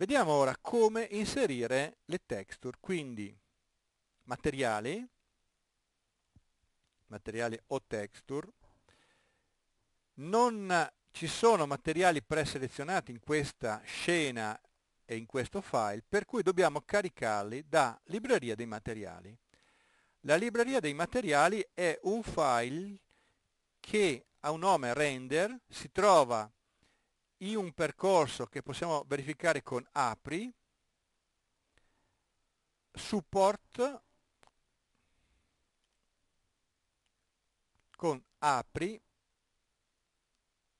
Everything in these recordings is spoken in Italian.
Vediamo ora come inserire le texture, quindi materiali, materiali o texture, non ci sono materiali preselezionati in questa scena e in questo file, per cui dobbiamo caricarli da libreria dei materiali. La libreria dei materiali è un file che ha un nome render, si trova in un percorso che possiamo verificare con apri support con apri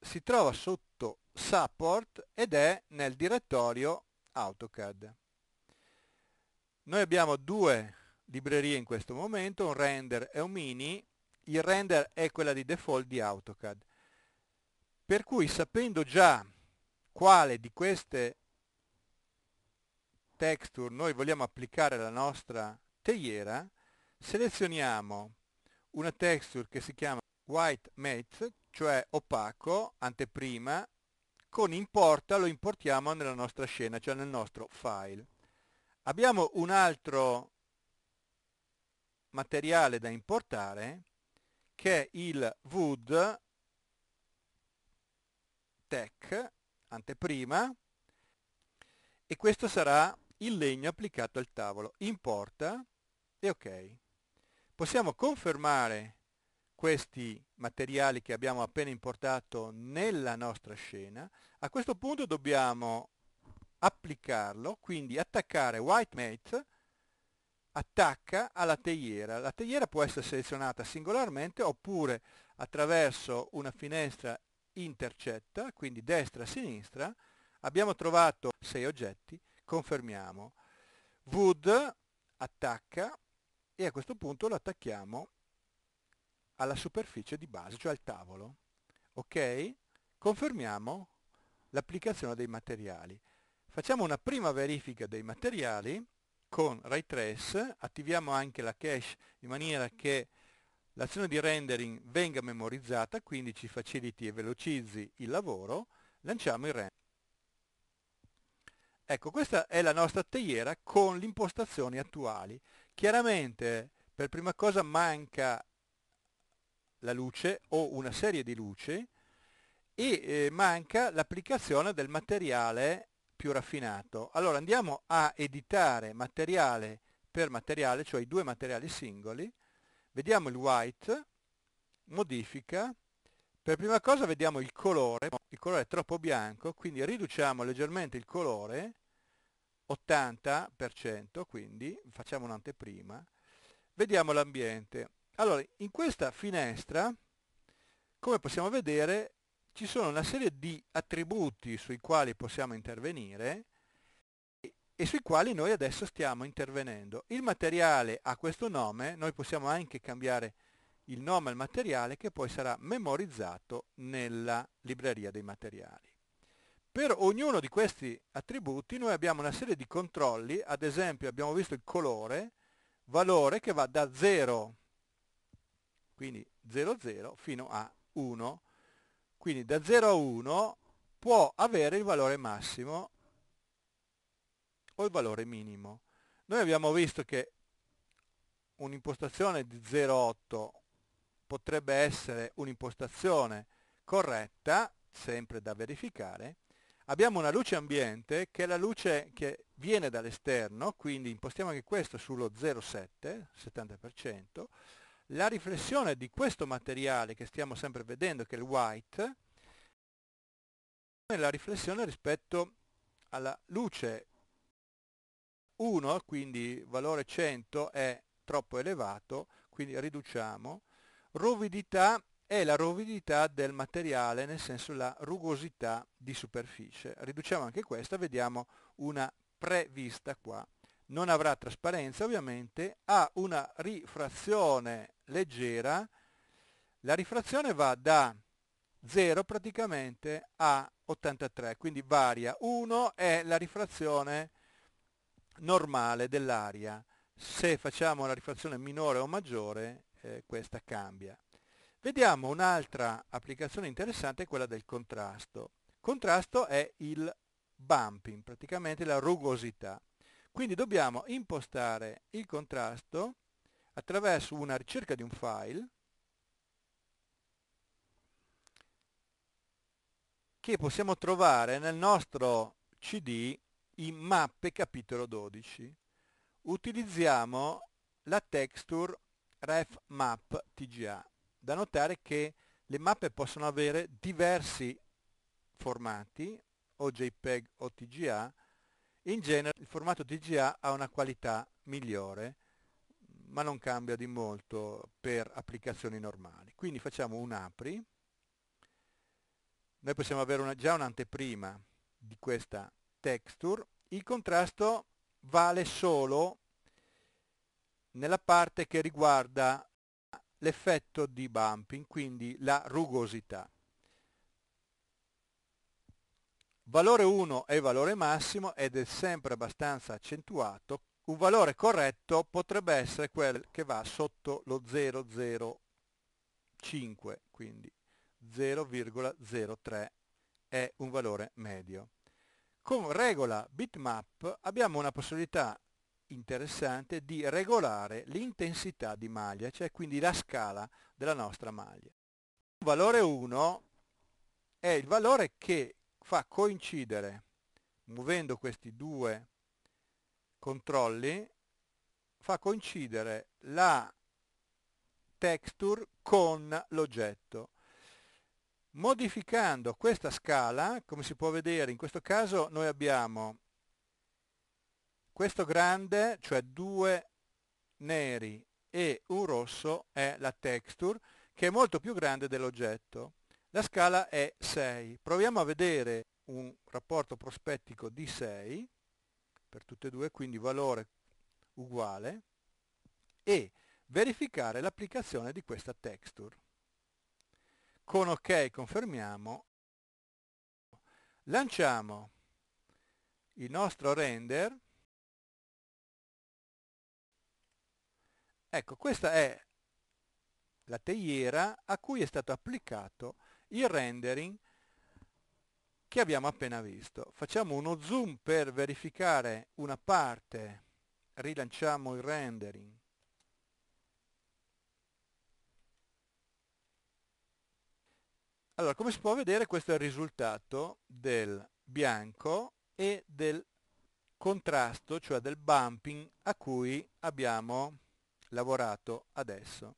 si trova sotto support ed è nel direttorio AutoCAD. Noi abbiamo due librerie in questo momento, un render e un mini. Il render è quella di default di AutoCAD. Per cui sapendo già quale di queste texture noi vogliamo applicare alla nostra teiera, selezioniamo una texture che si chiama white matte, cioè opaco, anteprima, con importa lo importiamo nella nostra scena, cioè nel nostro file. Abbiamo un altro materiale da importare che è il wood tech, anteprima, e questo sarà il legno applicato al tavolo. Importa e ok. Possiamo confermare questi materiali che abbiamo appena importato nella nostra scena. A questo punto dobbiamo applicarlo, quindi attaccare White Mate attacca alla teiera. La teiera può essere selezionata singolarmente oppure attraverso una finestra intercetta, quindi destra, sinistra, abbiamo trovato 6 oggetti, confermiamo. Wood attacca e a questo punto lo attacchiamo alla superficie di base, cioè al tavolo. Ok? Confermiamo l'applicazione dei materiali. Facciamo una prima verifica dei materiali con Ray Trace, attiviamo anche la cache in maniera che L'azione di rendering venga memorizzata, quindi ci faciliti e velocizzi il lavoro, lanciamo il render. Ecco, questa è la nostra teiera con le impostazioni attuali. Chiaramente, per prima cosa manca la luce o una serie di luci e eh, manca l'applicazione del materiale più raffinato. Allora andiamo a editare materiale per materiale, cioè i due materiali singoli, Vediamo il white, modifica, per prima cosa vediamo il colore, il colore è troppo bianco, quindi riduciamo leggermente il colore, 80%, quindi facciamo un'anteprima, vediamo l'ambiente. Allora, in questa finestra, come possiamo vedere, ci sono una serie di attributi sui quali possiamo intervenire, e sui quali noi adesso stiamo intervenendo. Il materiale ha questo nome, noi possiamo anche cambiare il nome al materiale che poi sarà memorizzato nella libreria dei materiali. Per ognuno di questi attributi noi abbiamo una serie di controlli, ad esempio abbiamo visto il colore, valore che va da 0, quindi 00, fino a 1. Quindi da 0 a 1 può avere il valore massimo o il valore minimo. Noi abbiamo visto che un'impostazione di 0,8 potrebbe essere un'impostazione corretta, sempre da verificare. Abbiamo una luce ambiente che è la luce che viene dall'esterno, quindi impostiamo anche questo sullo 0,7, 70%. La riflessione di questo materiale che stiamo sempre vedendo, che è il white, è la riflessione rispetto alla luce 1, quindi valore 100 è troppo elevato, quindi riduciamo. Rovidità è la rovidità del materiale, nel senso la rugosità di superficie. Riduciamo anche questa, vediamo una prevista qua. Non avrà trasparenza ovviamente, ha una rifrazione leggera. La rifrazione va da 0 praticamente a 83, quindi varia. 1 è la rifrazione normale dell'aria. Se facciamo la rifrazione minore o maggiore, eh, questa cambia. Vediamo un'altra applicazione interessante, quella del contrasto. Contrasto è il bumping, praticamente la rugosità. Quindi dobbiamo impostare il contrasto attraverso una ricerca di un file che possiamo trovare nel nostro CD in mappe capitolo 12 utilizziamo la texture ref map tga da notare che le mappe possono avere diversi formati o jpeg o tga in genere il formato tga ha una qualità migliore ma non cambia di molto per applicazioni normali quindi facciamo un apri noi possiamo avere una, già un'anteprima di questa texture, il contrasto vale solo nella parte che riguarda l'effetto di bumping, quindi la rugosità. Valore 1 è valore massimo ed è sempre abbastanza accentuato. Un valore corretto potrebbe essere quel che va sotto lo 0,05, quindi 0,03 è un valore medio. Con regola bitmap abbiamo una possibilità interessante di regolare l'intensità di maglia, cioè quindi la scala della nostra maglia. Un valore 1 è il valore che fa coincidere, muovendo questi due controlli, fa coincidere la texture con l'oggetto modificando questa scala, come si può vedere, in questo caso noi abbiamo questo grande, cioè due neri e un rosso è la texture, che è molto più grande dell'oggetto. La scala è 6. Proviamo a vedere un rapporto prospettico di 6 per tutte e due, quindi valore uguale, e verificare l'applicazione di questa texture con ok confermiamo, lanciamo il nostro render, ecco questa è la teiera a cui è stato applicato il rendering che abbiamo appena visto. Facciamo uno zoom per verificare una parte, rilanciamo il rendering Allora, come si può vedere, questo è il risultato del bianco e del contrasto, cioè del bumping a cui abbiamo lavorato adesso.